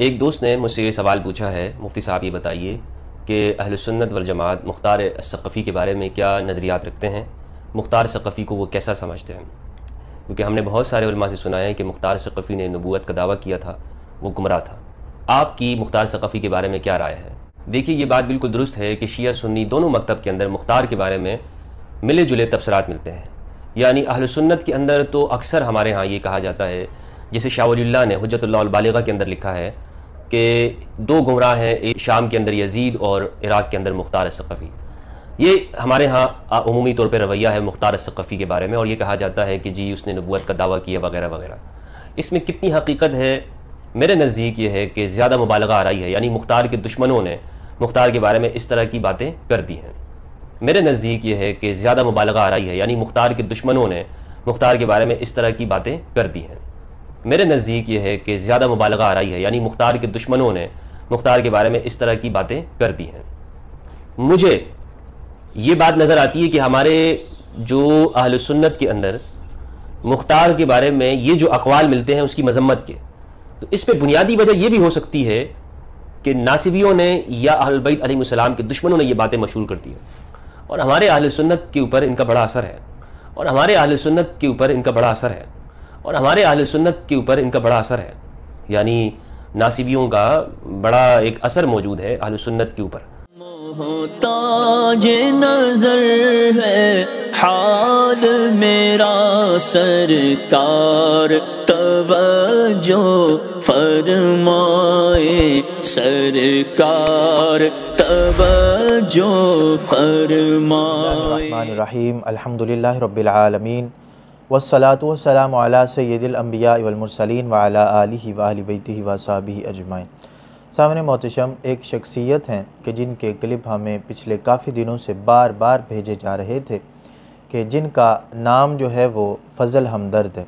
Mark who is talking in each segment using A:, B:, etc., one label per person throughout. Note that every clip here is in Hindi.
A: एक दोस्त ने मुझसे ये सवाल पूछा है मुफ्ती साहब ये बताइए कि अहल सुन्नत मुख्तार सक़फ़ी के बारे में क्या नज़रियात रखते हैं मुख्तार सक़फ़ी को वो कैसा समझते हैं क्योंकि हमने बहुत सारे उलमा से सुना है कि मुख्तार सक़फ़ी ने नबूत का दावा किया था वो गुमराह था आपकी मुख्तार सक़फ़ी के बारे में क्या राय है देखिए ये बात बिल्कुल दुरुस्त है कि शिया सुन्नी दोनों मकतब के अंदर मुख्तार के बारे में मिले जुले तबसरात मिलते हैं यानी अहलसन्नत के अंदर तो अक्सर हमारे यहाँ ये कहा जाता है जैसे शाह ने ने बालिगा के अंदर लिखा है कि दो गुमराह हैं एक शाम के अंदर यजीद और इराक के अंदर मुख्तार सकफ़ी ये हमारे यहाँ अमूमी तौर पर रवैया है मुख्तार सकफ़ी के बारे में और ये कहा जाता है कि जी उसने नबूत का दावा किया वगैरह वगैरह इसमें कितनी हकीकत है मेरे नज़दीक ये है कि ज़्यादा मुबालगा आ रही है यानी मुख्तार के दुश्मनों ने मुख्तार के बारे में इस तरह की बातें कर दी हैं मेरे नज़दीक ये है कि ज़्यादा मुबालगा आ रही है यानी मुख्तार के दुश्मनों ने मुख्तार के बारे में इस तरह की बातें कर दी हैं मेरे नज़दीक ये है कि ज़्यादा मुबालगा आ रही है यानी मुख्तार के दुश्मनों ने मुख्तार के बारे में इस तरह की बातें कर दी हैं मुझे ये बात नज़र आती है कि हमारे जो अहल सुन्नत के अंदर मुख्तार के बारे में ये जो अकवाल मिलते हैं उसकी मजम्मत के तो इस पर बुनियादी वजह यह भी हो सकती है कि नासिबियों ने या अहलबैत अलैहिस्सलाम के दुश्मनों ने यह बातें मशहूर कर दी हैं और हमारे अहल सुन्नत के ऊपर इनका बड़ा असर है और हमारे अहल सुन्नत के ऊपर इनका बड़ा असर है और हमारे आल सुन्नत के ऊपर इनका बड़ा असर है यानी नासिबियों का बड़ा एक असर मौजूद है आल सुन्नत के ऊपर ताज नजर है हाल मेरा सरकार तवजो फरमाए सरकार
B: तवजो फरमाए रहमान रहीम अल्हम्दुलिल्लाह रब्बिल आलमीन वसलात वसलाम सैदिलम्बिया वलमरसलिन वाला वहलबी वसाबी अजमाइन सामने मोतम एक शख्सियत हैं कि जिनके क्लिप हमें पिछले काफ़ी दिनों से बार बार भेजे जा रहे थे कि जिनका नाम जो है वो फ़जल हमदर्द है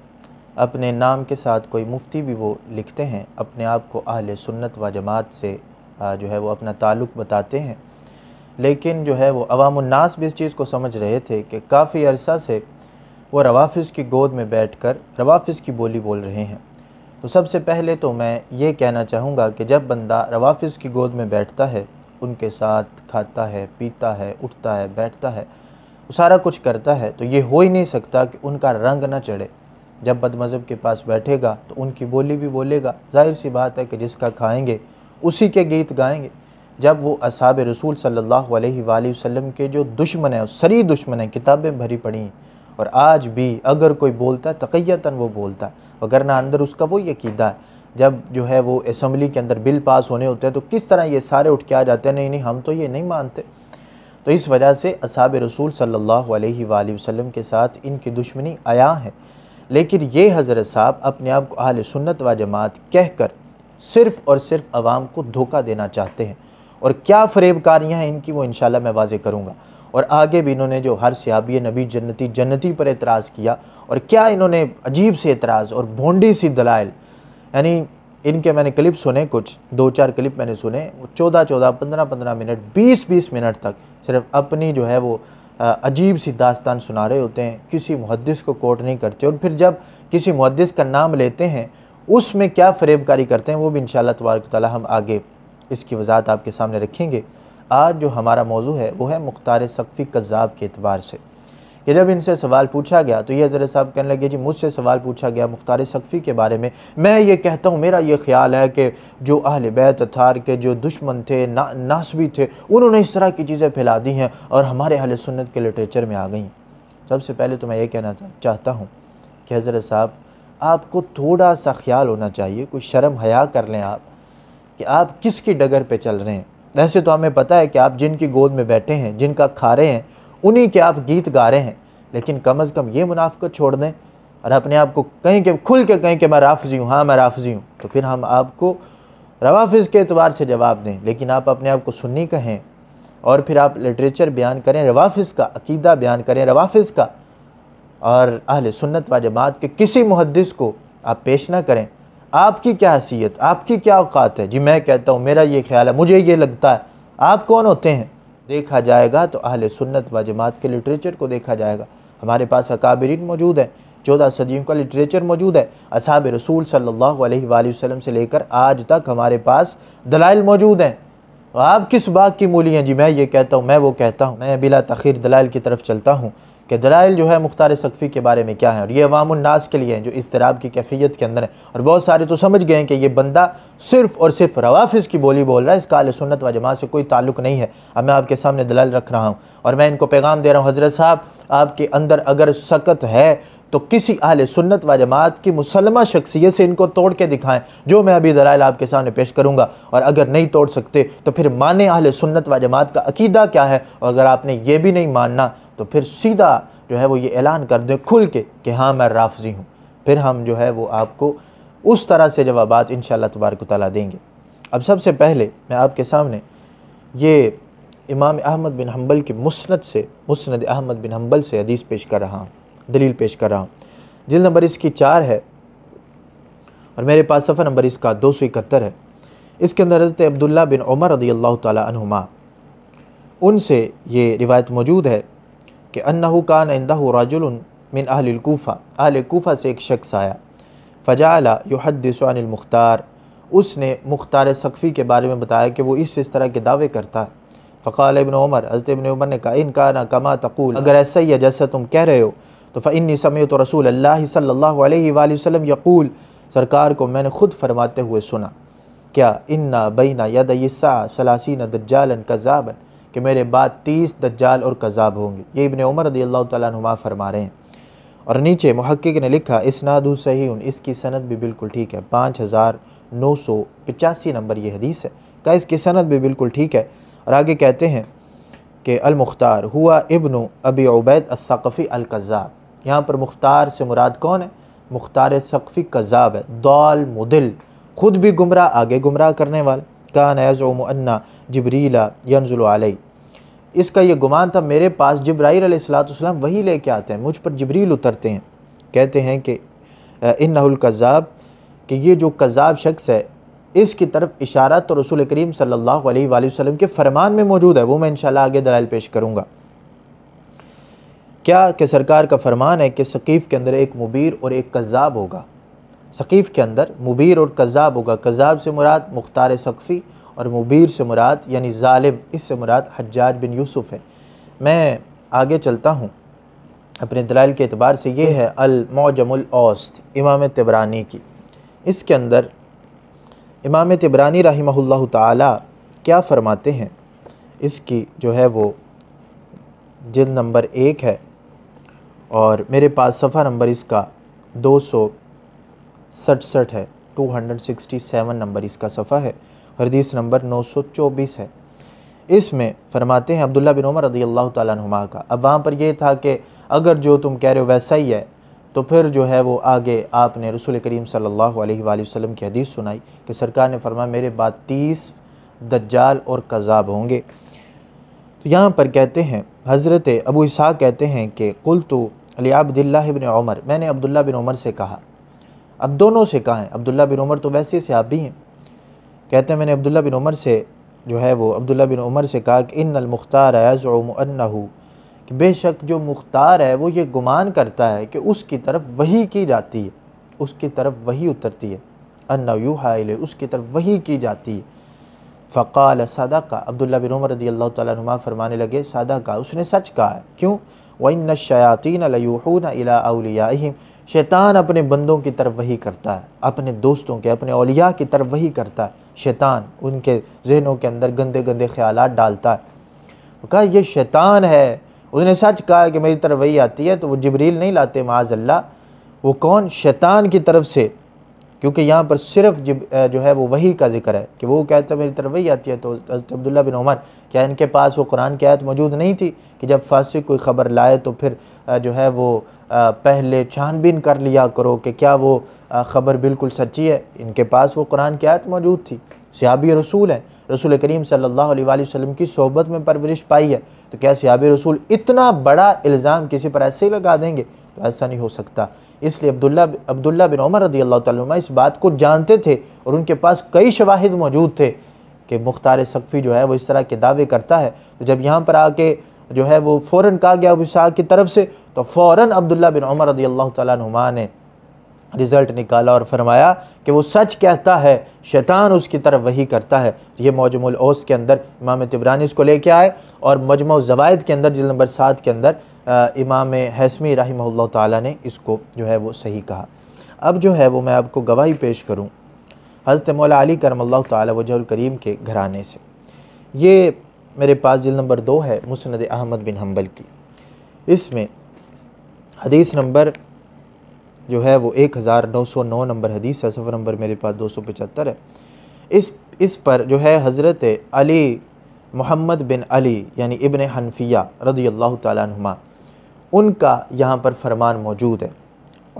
B: अपने नाम के साथ कोई मुफ्ती भी वो लिखते हैं अपने आप को अहल सुन्नत व जमात से जो है वो अपना ताल्लुक़ बताते हैं लेकिन जो है वो अवामनास भी इस चीज़ को समझ रहे थे कि काफ़ी अरसा से वो रवाफ़ की गोद में बैठ कर रवाफ़ की बोली बोल रहे हैं तो सबसे पहले तो मैं ये कहना चाहूँगा कि जब बंदा रवाफ़ की गोद में बैठता है उनके साथ खाता है पीता है उठता है बैठता है सारा कुछ करता है तो ये हो ही नहीं सकता कि उनका रंग ना चढ़े जब बद मज़हब के पास बैठेगा तो उनकी बोली भी बोलेगा जाहिर सी बात है कि जिसका खाएंगे उसी के गीत गाएंगे जब वो असाब रसूल सल्लल्लाहु अलैहि वसल्लम के जो दुश्मन है सरी दुश्मन है किताबें भरी पड़ी हैं और आज भी अगर कोई बोलता है तकैता वो बोलता है वगरना अंदर उसका वो यकीदा है जब जो है वो असम्बली के अंदर बिल पास होने होते हैं तो किस तरह ये सारे उठ के आ जाते हैं नहीं नहीं हम तो ये नहीं मानते तो इस वजह से असाब रसूल सल्लल्लाहु अलैहि वसल्लम के साथ इनकी दुश्मनी आया है लेकिन ये हज़रत साहब अपने आप को अहल सुन्नत व जमात कह कर सिर्फ़ और सिर्फ आवाम को धोखा देना चाहते हैं और क्या फरेबकारियाँ हैं इनकी वो इन मैं वाजे करूँगा और आगे भी इन्होंने जो हर सियाबी नबी जन्नती जन्नती पर एतराज़ किया और क्या इन्होंने अजीब से एतराज़ और भोंडी सी दलाइल यानी इनके मैंने क्लिप सुने कुछ दो चार क्लिप मैंने सुने चौदह चौदह पंद्रह पंद्रह मिनट बीस बीस मिनट तक सिर्फ अपनी जो है वो अजीब सी दास्तान सुना रहे होते हैं किसी मुहदस को कोट नहीं करते और फिर जब किसी मुहदस का नाम लेते हैं उसमें क्या फरेबकारी करते हैं वो भी इन शाह तबारक हम आगे इसकी वजाहत आपके सामने रखेंगे आज जो हमारा मौजू है वो है मुख्तार सकफ़ी कज़ाब के अतबार से कि जब इनसे सवाल पूछा गया तो ये हज़र साहब कहने लगे जी मुझसे सवाल पूछा गया मुख्तार सकफ़ी के बारे में मैं ये कहता हूँ मेरा ये ख्याल है कि जो अहल बैत थार के जो दुश्मन थे ना नासबी थे उन्होंने इस तरह की चीज़ें फैला दी हैं और हमारे अहल सुन्नत के लिटरेचर में आ गई सबसे पहले तो मैं ये कहना चाहता हूँ कि हज़र साहब आपको थोड़ा सा ख्याल होना चाहिए कुछ शर्म हया कर लें आप कि आप किसकी डगर पे चल रहे हैं वैसे तो हमें पता है कि आप जिनकी गोद में बैठे हैं जिनका खा रहे हैं उन्हीं के आप गीत गा रहे हैं लेकिन कम अज़ कम ये मुनाफ़ छोड़ दें और अपने आप को कहीं के खुल के कहीं के मैं राफजी हूँ हाँ मैं राफजी हूँ तो फिर हम आपको रवाफिज के अतबार से जवाब दें लेकिन आप अपने आप को सुन्नी कहें और फिर आप लिटरेचर बयान करें रवाफिज़ का अकीदा बयान करें रवाफिज़ का और अहल सुन्नत व जमात के किसी मुहदस को आप पेश ना करें आपकी क्या हैसियत आपकी क्या औकात है जी मैं कहता हूँ मेरा ये ख्याल है मुझे ये लगता है आप कौन होते हैं देखा जाएगा तो अहल सुन्नत व जमात के लिटरेचर को देखा जाएगा हमारे पास अकाबरीन मौजूद हैं चौदह सदियों का लिटरेचर मौजूद है असाब रसूल सल्लल्लाहु अलैहि वसल्लम से लेकर आज तक हमारे पास दलाइल मौजूद हैं आप किस बाग की मूली हैं जी मैं ये कहता हूँ मैं वो कहता हूँ मैं बिला तखीर दलाइल की तरफ चलता हूँ कि दलाइल जो है मुख्तार सकफ़ी के बारे में क्या है और ये अवामनास के लिए हैं जो तराब की कैफियत के अंदर है और बहुत सारे तो समझ गए हैं कि ये बंदा सिर्फ़ और सिर्फ रवाफिस की बोली बोल रहा है इसका सुन्नत व जमात से कोई ताल्लुक नहीं है अब मैं आपके सामने दलाल रख रहा हूँ और मैं इनको पैगाम दे रहा हूँ हज़रत साहब आपके अंदर अगर सकत है तो किसी अहल सुन्नत व जमात की मुसलमा शख्सियत से इनको तोड़ के दिखाएं जो मैं अभी दलाइल आपके सामने पेश करूंगा और अगर नहीं तोड़ सकते तो फिर माने अहल सुन्नत व जमात का अकीदा क्या है और अगर आपने ये भी नहीं मानना तो फिर सीधा जो है वो ये ऐलान कर दें खुल के कि हाँ मैं राफजी हूँ फिर हम जो है वो आपको उस तरह से जवाब इन शबारक ताली देंगे अब सबसे पहले मैं आपके सामने ये इमाम अहमद बिन हम्बल के मुस्ंद से मुस्ंद अहमद बिन हम्बल से हदीस पेश कर रहा हूँ दलील पेश कर रहा हूँ जिल नंबर इसकी चार है और मेरे पास सफ़र नंबर इसका दो सौ इकहत्तर है इसके अंदर हज़रत अब्दुल्ला बिन उमर रदी अल्लाह तुमा उनसे ये रिवायत मौजूद है कि अन्ना का नंदा राजुल मिन अहलकूफ़ा अहलकूफ़ा से एक शख्स आया फ़जाला युहदसान मुख्तार उसने मुख्तार सकफ़ी के बारे में बताया कि वो इस इस तरह के दावे करता है फ़काल इबन उमर अजत इबन उमर ने कहा इनका ना कमा तकूल अगर ऐसा ही है जैसा तुम कह रहे हो तो फ़िन समय तो रसूल अल्लाह सल्ला वसम यकूल सरकार को मैंने ख़ुद फरमाते हुए सुना क्या इन्ना बैना यदयसा सलासिन दज्जालन कज़ाबन कि मेरे बाद तीस दज्जाल और कज़ाब होंगे ये इबन उमर रदी अल्लाह तुमा फरमा रहे हैं और नीचे महक्क ने लिखा इस इसनादु सही उन इसकी सनत भी बिल्कुल ठीक है पाँच हज़ार नौ सौ पचासी नंबर ये हदीस है का इसकी सनत भी बिल्कुल ठीक है और आगे कहते हैं कि अलमुख्तार हुआ इबन अबी उबैद असक़फ़ी अलकज़ाब यहाँ पर मुख्तार से मुराद कौन है मुख्तार सक़फ़ी कज़ाब है दौल मुदिल ख़ुद भी गुमराह आगे गुमराह करने वाला कान ऐज़ोमन्ना जबरीला यनजुल इसका यह गुमान था मेरे पास जब्राईल सलाम वही लेके आते हैं मुझ पर जबरील उतरते हैं कहते हैं कि इन्नहुल कज़ाब कि ये जो कज़ाब शख्स है इसकी तरफ इशारा तो रसूल करीम सल्लल्लाहु अलैहि वसल्लम के फरमान में मौजूद है वो मैं इंशाल्लाह आगे दलाल पेश करूँगा क्या कि सरकार का फरमान है कि सकीफ़ के अंदर एक मुबीर और एक कज़ाब होगा सकीफ़ के अंदर मुबीर और कज़ाब होगा कज़ाब से मुराद मुख्तार सकफ़ी और मुबीर से मुराद यानी ालिम इससे मुराद हज्जाज बिन यूसुफ़ है मैं आगे चलता हूँ अपने दलाल के अतबार से ये है अलमौजमल औस्त इमाम तिबरानी की इसके अंदर इमाम तिबरानी रही ताला क्या फ़रमाते हैं इसकी जो है वो जिल नंबर एक है और मेरे पास सफ़ा नंबर इसका दो सौ सड़सठ है 267 नंबर इसका सफ़ा है हदीस नंबर 924 है इसमें फरमाते हैं अब्दुल्ला बिन उमर रदी अल्लाह तुमा का अब वहाँ पर यह था कि अगर जो तुम कह रहे हो वैसा ही है तो फिर जो है वो आगे आपने रसूल करीम सल्लल्लाहु अलैहि वसल्लम की हदीस सुनाई कि सरकार ने फरमाया मेरे बाद तीस दज्जाल और कज़ाब होंगे तो यहाँ पर कहते हैं हज़रत अबू इसा कहते हैं कि कुल तो अलियाब्दिल्ला बिन उमर मैंने अब्दुल्ला बिन उमर से कहा अब दोनों से कहा है अब्दुल्ला बिन उमर तो वैसे से आप भी हैं कहते हैं मैंने अब्दुल्ला बिन उमर से जो है वो अब्दुल्ला बिन उमर से कहा कि इन अलमुख्तार अज़मु बेशक जो मुख्तार है वो ये गुमान करता है कि उसकी तरफ वही की जाती है उसकी तरफ वही उतरती है अन्नयू हाइल उसकी तरफ वही की जाती है फ़काल सदा का अब्दुल्ला बिन उमर रदी अल्लाह तुमा फरमाने लगे सदा का उसने सच कहा है क्यों वन शयातीन अलून अलाउलियाम शैतान अपने बंदों की तरफ वही करता है अपने दोस्तों के अपने अलिया की तरफ वही करता है शैतान उनके जहनों के अंदर गंदे गंदे ख्याल डालता है कहा यह शैतान है उसने सच कहा कि मेरी तरफ वही आती है तो वो जबरील नहीं लाते माजल्ला वो कौन शैतान की तरफ से क्योंकि यहाँ पर सिर्फ जब जो है वो वही का जिक्र है कि वो कहता मेरी तरफ वही आती है तो अब्दुल्ला बिन उमर क्या इनके पास वो कुरान की आयत मौजूद नहीं थी कि जब फासिक कोई ख़बर लाए तो फिर जो है वो पहले छानबीन कर लिया करो कि क्या वो ख़बर बिल्कुल सच्ची है इनके पास वो कुरान की आयत मौजूद थी सियाबी रसूल हैं रसूल करीम सल्लल्लाहु अलैहि वसल्लम की सोहबत में परवरिश पाई है तो क्या सियाबी रसूल इतना बड़ा इल्ज़ाम किसी पर ऐसे ही लगा देंगे तो ऐसा नहीं हो सकता इसलिए अब्दुल्ला अब्दुल्ला बिन उमर रदी अल्लाह तुमा इस बात को जानते थे और उनके पास कई शवाहद मौजूद थे कि मुख्तार सकफ़ी जो है वो इस तरह के दावे करता है तो जब यहाँ पर आके जो है वो फ़ौर कहा गया अबू शाह की तरफ से तो फ़ौर अब्दुल्ला बिन उमर रदी अल्लाह तुमा ने रिज़ल्ट निकाला और फरमाया कि वो सच कहता है शैतान उसकी तरफ वही करता है ये मौजमुल ओस के अंदर इमाम तिबरानी इसको लेके आए और मजमू ज़वायद के अंदर जिल नंबर सात के अंदर आ, इमाम हैसमी रही ताला ने इसको जो है वो सही कहा अब जो है वो मैं आपको गवाही पेश करूँ हज़रत मौला अली करम तजल करीम के घरानाने से ये मेरे पास जिल नंबर दो है मुसनद अहमद बिन हम्बल की इसमें हदीस नंबर जो है वो एक हज़ार नौ सौ नौ नंबर हदीस है सफ़र नंबर मेरे पास दो सौ पचहत्तर है इस इस पर जो है हज़रत अली मोहम्मद बिन अली यानी इबन हनफिया रदी अल्लाह तुमा उनका यहाँ पर फरमान मौजूद है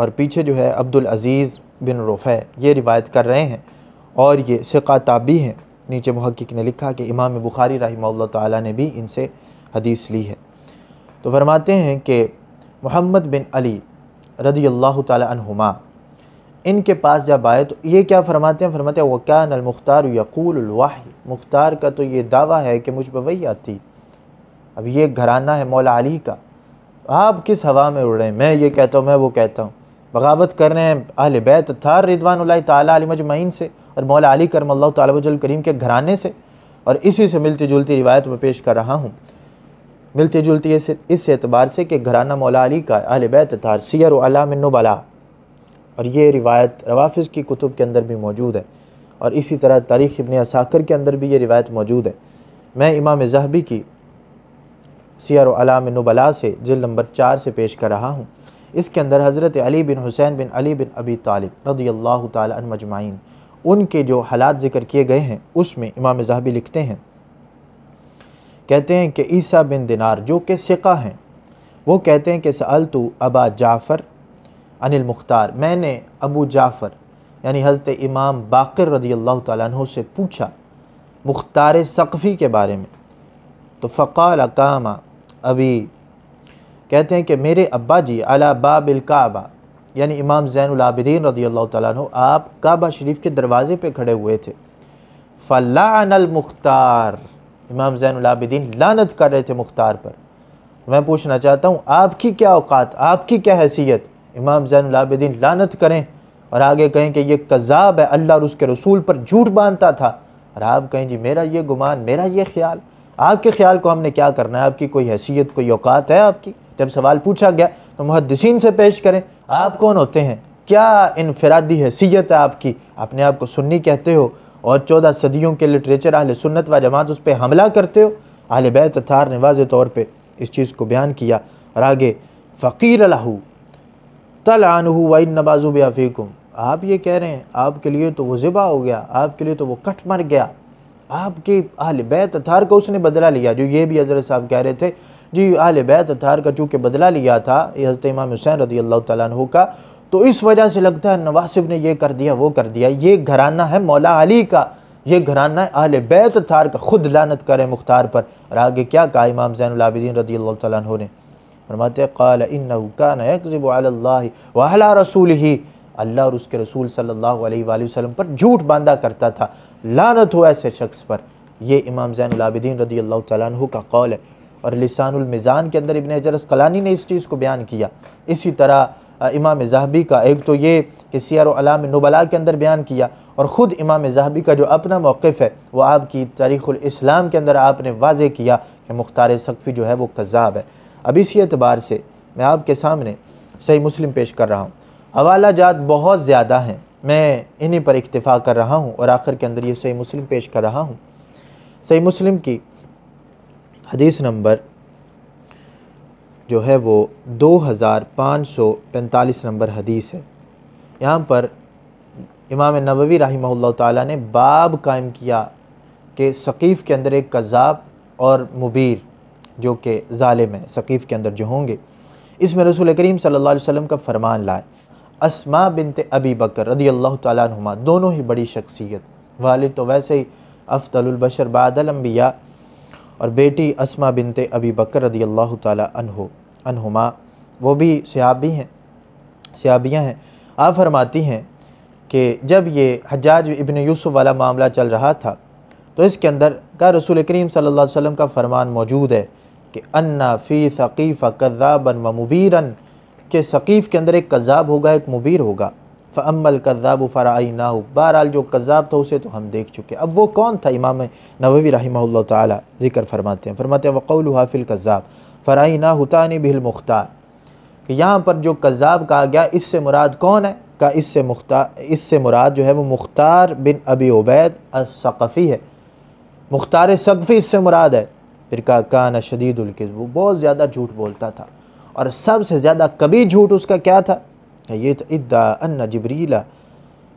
B: और पीछे जो है अब्दुल अज़ीज़ बिन रोफे ये रिवायत कर रहे हैं और ये शिका ताबी हैं नीचे महक्क ने लिखा कि इमाम बुखारी रही ताला ने भी इनसे हदीस ली है तो फरमाते हैं कि मोहम्मद बिन अली रदी अल्लाह तुमा इनके पास जब आए तो ये क्या फरमाते हैं फरमाते वकान अलमुख्तार यकूलवाह मुख्तार का तो ये दावा है कि मुझ पर वही आती अब ये घराना है मौला अली का आप किस हवा में उड़ रहे हैं मैं ये कहता हूँ मैं वो कहता हूँ बगावत कर रहे हैं अहल बैत थार रिदवान तजमैन से और मौला अली करम अल्लाह तजल करीम के घराने से और इसी से मिलती जुलती रिवायत में पेश कर रहा हूँ मिलती जुलती इस एतबार से कि घराना मौला अली का अहल बैत सियर अलामबला और ये रिवायत रवाफिज की कुतुब के अंदर भी मौजूद है और इसी तरह तारीख़ इबन असाकर के अंदर भी ये रिवायत मौजूद है मैं इमाम जहबी की सियर अलामबला से जिल नंबर चार से पेश कर रहा हूँ इसके अंदर हज़रत अली बिन हुसैन बिन अली बिन अबी तालिब रदी अल्लाह तजमाइन उनके जो हालात ज़िक्र किए गए हैं उसमें इमाम जहबी लिखते हैं कहते हैं कि ईसा बिन दिनार जो कि सिका हैं वो कहते हैं कि सअलतु अबा जाफ़र अनिल मुख्तार मैंने अबू जाफ़र यानी हज़रत इमाम बाकर रदी अल्लाह तु से पूछा मुख्तार सक़फ़ी के बारे में तो फ़क़ाल अकामा अभी कहते हैं कि मेरे अब्बा जी अला बाबिलकाबा यानी इमाम ज़ैनआबिदीन रदी अल्लाह तु आप काबा शरीफ के दरवाज़े पर खड़े हुए थे फ़लानल मुख्तार इमाम जैन अलाबिदीन लानत कर रहे थे मुख्तार पर मैं पूछना चाहता हूँ आपकी क्या औकात आपकी क्या हैसियत इमाम जैन अलाबिदीन लानत करें और आगे कहें कि ये कज़ाब है अल्लाह और उसके रसूल पर झूठ बांधता था और आप कहें जी मेरा ये गुमान मेरा ये ख्याल आपके ख्याल को हमने क्या करना है आपकी कोई हैसियत कोई औकात है आपकी जब सवाल पूछा गया तो मुहदसिन से पेश करें आप कौन होते हैं क्या इनफरादी हैसियत है आपकी अपने आप को सुन्नी कहते हो और चौदह सदियों के लिटरेचर अहल सुन्नत व जमात उस पर हमला करते हो अहल बैत अतार ने वाज तौर पर इस चीज़ को बयान किया और आगे फ़कीर लहू तल तलान वाइन नबाजू बेफीकुम आप ये कह रहे हैं आपके लिए तो वो ज़िबा हो गया आपके लिए तो वो कट मर गया आपके अहल बैत अतार का उसने बदला लिया जो ये भी हज़रत साहब कह रहे थे जी अहल बैत अतार का चूँकि बदला लिया था ये हज़रत इमाम हुसैन रदी अल्लाह तु का तो इस वजह से लगता है नवासिब ने यह कर दिया वो कर दिया ये घराना है मौला अली का ये घराना आल बैत थार का ख़ुद लानत करे मुख्तार पर और आगे क्या कहा इमाम ज़ैनदीन रदी तु ने फरमाते काल रसूल ही अल्लाह और उसके रसूल सल्लल्लाहु अलैहि वसल्लम पर झूठ बांधा करता था लानत हो ऐसे शख्स पर ये इमाम ज़ैनदीन रदी अल्लाह तु का कौल है और लिसानमिज़ान के अंदर इबन हजर कलानी ने इस चीज़ को बयान किया इसी तरह इमाम जहबी का एक तो ये कि सियार अलाम नबला के अंदर बयान किया और ख़ुद इमाम जहबी का जो अपना मौक़ है वह आपकी तारीख़लाम के अंदर आपने वाज किया कि मुख्तार सकफ़ी जो है वो कज़ाब है अब इसी एतबार से मैं आपके सामने सही मुस्लिम पेश कर रहा हूँ हवाला जात बहुत ज़्यादा हैं मैं इन्हीं पर इतफ़ा कर रहा हूँ और आखिर के अंदर ये सही मुस्लिम पेश कर रहा हूँ सही मुस्लिम की हदीस नंबर जो है वो 2545 नंबर हदीस है यहाँ पर इमाम नबवी रही ताला ने बाब कायम किया कि सकीफ़ के अंदर एक कज़ाब और मुबीर जो कि ालिम है सकीफ़ के अंदर जो होंगे इसमें रसूल करीम सल्लल्लाहु अलैहि वसल्लम का फ़रमान लाए असमा बिनत अबी बकर रदी अल्लाह तुमा दोनों ही बड़ी शख्सियत वाल तो वैसे ही अफ़तलबशर बादलम्बिया और बेटी असमा बिनत अबी बकर रदी अल्लाह तहो अनहुमा वो भी सियाबी हैं सियाबियाँ हैं आप फरमाती हैं कि जब ये हजाज इबन यूसुफ़ वाला मामला चल रहा था तो इसके अंदर का रसूल करीम सल्ला वसम का फ़रमान मौजूद है कि अन्ना फ़ी सकीफ़ कज़ाबन व मुबीरन के सकीफ़ के अंदर एक कज़ाब होगा एक मुबीर होगा फ़मल कज़ाब फ़राई ना हो बहरहाल जो कज़ाब था उसे तो हम देख चुके अब वो कौन था इमाम नबी रही तिक्र फरमाते हैं फरमाते हैं वक़ौल हाफिल कज़ाब फ़राई ना हुतानी बिल मुख्तार यहाँ पर जो कज़ाब कहा गया इससे मुराद कौन है का इससे मुख्तार इससे मुराद जो है वो मुख्तार बिन अबी उबैद असक़फ़ी है मुख्तार सक़फ़ी इससे मुराद है फिर का कान शदीदुल्कि वो बहुत ज़्यादा झूठ बोलता था और सबसे ज़्यादा कभी झूठ उसका क्या था ये तो इद्दा अन्ना जबरीला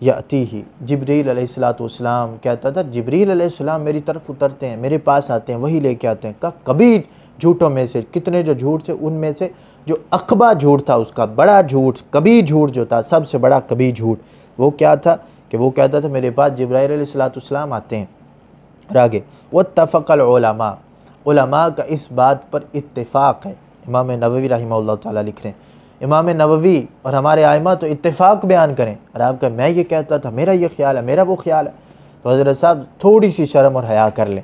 B: याती ही जबरील सलाम कहता था जबरील सलाम मेरी तरफ उतरते हैं मेरे पास आते हैं वही लेके आते हैं का कभी झूठों में से कितने जो झूठ थे उनमें से जो अकबा झूठ था उसका बड़ा झूठ कभी झूठ जो था सबसे बड़ा कभी झूठ वो क्या था कि वो कहता था मेरे पास जबराइल सलाम आते हैं और व तफ़क़लमा का इस बात पर इतफ़ाक़ है इमाम नबी रही तिख रहे हैं इमाम नबवी और हमारे आयमा तो इतफ़ाक़ बयान करें और आपका मैं ये कहता था मेरा ये ख्याल है मेरा वो ख्याल है तो हज़रत साहब थोड़ी सी शर्म और हया कर लें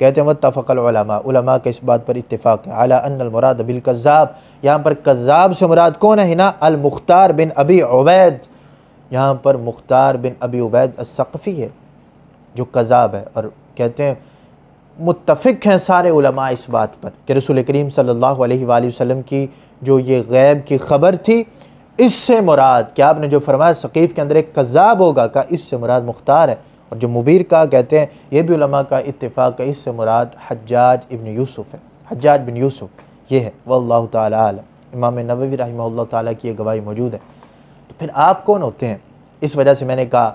B: कहते हैं वतफ़लमा के इस बात पर इतफ़ाक़ है अला अनमराद बिलकज़ाब यहाँ पर कज़ाब से मुराद कौन है ना अलमुख्तार बिन अबी उबैद यहाँ पर मुख्तार बिन अबी उबैद असक़फ़ी है जो कज़ाब है और कहते हैं मुतफ़ हैं सारे उलमा इस बात पर कि रसुल करीम सल्ला वसम की जो ये गैब की ख़बर थी इससे मुराद क्या आपने जो फरमाया सकीफ़ के अंदर एक कज़ाब होगा का इससे मुराद मुख्तार है और जो मुबीर का कहते हैं ये भी उलमा का इतफ़ाक़ का इससे मुराद हजाज इबन यूसुफ़ है हजाज बिन यूसुफ़ ये है वह ताली इमाम नबी रही की ये गवाही मौजूद है तो फिर आप कौन होते हैं इस वजह से मैंने कहा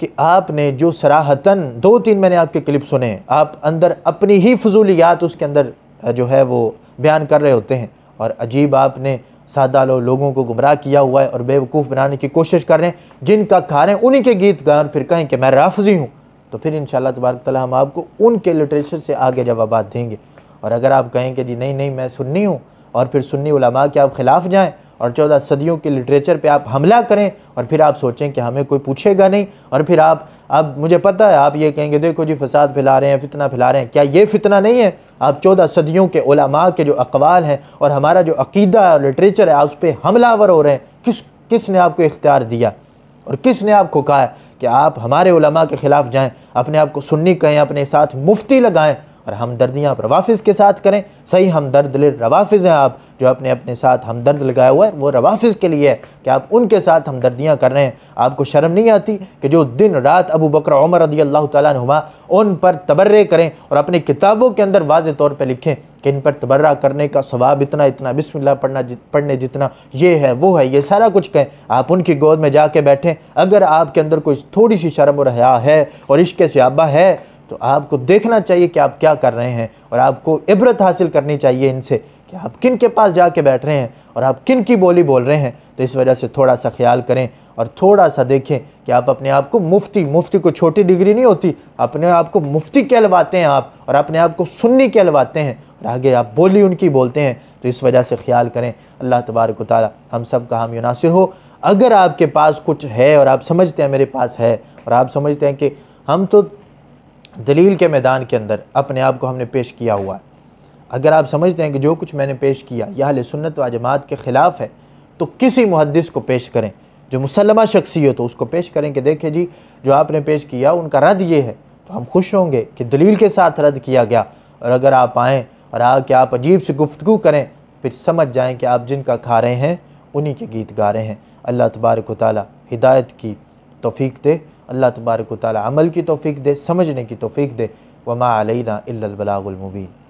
B: कि आपने जो सराहतन दो तीन मैंने आपके क्लिप सुने आप अंदर अपनी ही फजूलियात उसके अंदर जो है वो बयान कर रहे होते हैं और अजीब आपने सादा लो लोगों को गुमराह किया हुआ है और बेवकूफ़ बनाने की कोशिश कर रहे हैं जिनका खा रहे हैं उन्हीं के गीत गाएँ और फिर कहें कि मैं राफजी हूँ तो फिर इन तबारक ताली हम आपको उनके लिटरेचर से आगे जवाब देंगे और अगर आप कहें कि जी नहीं नहीं मैं सुन्नी हूँ और फिर सुन्नी उलमा के आप ख़िलाफ़ जाएँ और चौदह सदियों के लिटरेचर पे आप हमला करें और फिर आप सोचें कि हमें कोई पूछेगा नहीं और फिर आप अब मुझे पता है आप ये कहेंगे देखो जी फसाद फैला रहे हैं फितना फैला रहे हैं क्या ये फितना नहीं है आप चौदह सदियों के ओलमा के जो अकवाल हैं और हमारा जो अकीदा है और लिटरेचर है उस पर हमलावर हो रहे हैं किस किस ने आपको इख्तियार दिया और किसने आपको कहा कि आप हमारे के ख़िलाफ़ जाएं अपने आप को सुन्नी कहें अपने साथ मुफ्ती लगाएं और हमदर्दियाँ आप रवाफ़ के साथ करें सही हमदर्द रवाफ़ हैं आप जो अपने अपने साथ हमदर्द लगाया हुआ है वो रवाफ़ के लिए है कि आप उनके साथ हमदर्दियाँ कर रहे हैं आपको शर्म नहीं आती कि जो दिन रात अबू बकर उमर रदी अल्लाह तुमा उन पर तबर्रे करें और अपनी किताबों के अंदर वाज तौर पर लिखें कि इन पर तबर्रा करने का स्वाब इतना इतना बिस्मिल्ला पढ़ना जित, पढ़ने जितना ये है वो है ये सारा कुछ कहें आप उनकी गोद में जाके बैठें अगर आपके अंदर कोई थोड़ी सी शर्म और हया है और इश्क सियाबा है तो आपको देखना चाहिए कि आप क्या कर रहे हैं और आपको इबरत हासिल करनी चाहिए इनसे कि आप किन के पास जाके बैठ रहे हैं और आप किन की बोली बोल रहे हैं तो इस वजह से थोड़ा सा ख्याल करें और थोड़ा सा देखें कि आप अपने आप को मुफ्ती मुफ्ती को छोटी डिग्री नहीं होती अपने आप को मुफ्ती कहलवाते हैं आप और अपने आप को सुन्नी कहलवाते हैं और आगे आप बोली उनकी बोलते हैं तो इस वजह से ख्याल करें अल्लाह तबारक ताली हम सब का हम युनासिर हो अगर आपके पास कुछ है और आप समझते हैं मेरे पास है और आप समझते हैं कि हम तो दलील के मैदान के अंदर अपने आप को हमने पेश किया हुआ है अगर आप समझते हैं कि जो कुछ मैंने पेश किया यह अल सुन्नत व जमात के ख़िलाफ़ है तो किसी मुहदस को पेश करें जो मुसलमा शख्सियत हो तो उसको पेश करें कि देखें जी जो आपने पेश किया उनका रद्द ये है तो हम खुश होंगे कि दलील के साथ रद्द किया गया और अगर आप आएँ और आके आप अजीब से गुफ्तु करें फिर समझ जाएँ कि आप जिनका खा रहे हैं उन्हीं के गीत गा रहे हैं अल्लाह तबारक ताली हिदायत की तोफ़ी दे अल्लाह तबारक ताली अमल की तोफ़ी दे समझने की तोफ़ी दे वमा अलैना इल्लल बलागुल मुबीन